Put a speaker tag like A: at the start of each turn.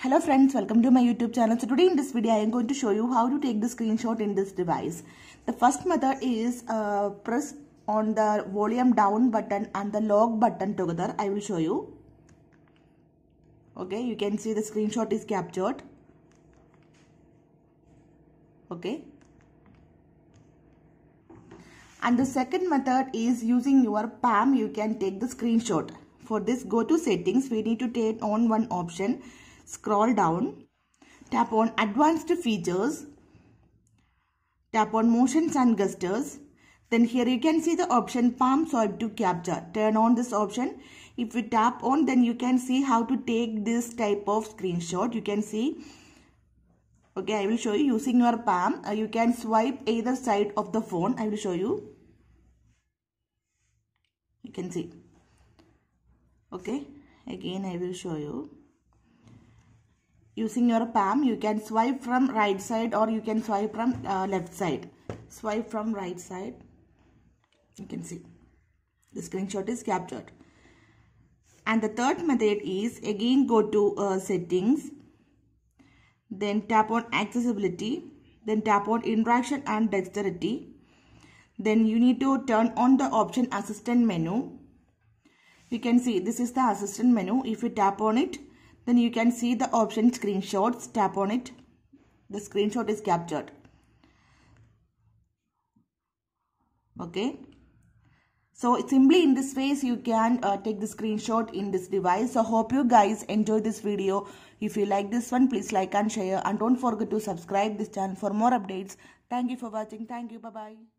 A: Hello friends, welcome to my YouTube channel. So today in this video, I am going to show you how to take the screenshot in this device. The first method is uh, press on the volume down button and the log button together. I will show you. Okay, you can see the screenshot is captured. Okay. And the second method is using your palm, you can take the screenshot. For this, go to settings. We need to turn on one option Scroll down. Tap on advanced features. Tap on motions and gestures. Then here you can see the option palm swipe to capture. Turn on this option. If you tap on then you can see how to take this type of screenshot. You can see. Okay, I will show you using your palm. Uh, you can swipe either side of the phone. I will show you. You can see. Okay, again I will show you using your palm you can swipe from right side or you can swipe from uh, left side swipe from right side you can see the screenshot is captured and the third method is again go to uh, settings then tap on accessibility then tap on interaction and dexterity then you need to turn on the option assistant menu you can see this is the assistant menu if you tap on it then you can see the option screenshots. Tap on it. The screenshot is captured. Okay. So simply in this ways you can uh, take the screenshot in this device. So hope you guys enjoy this video. If you like this one please like and share and don't forget to subscribe this channel for more updates. Thank you for watching. Thank you. Bye bye.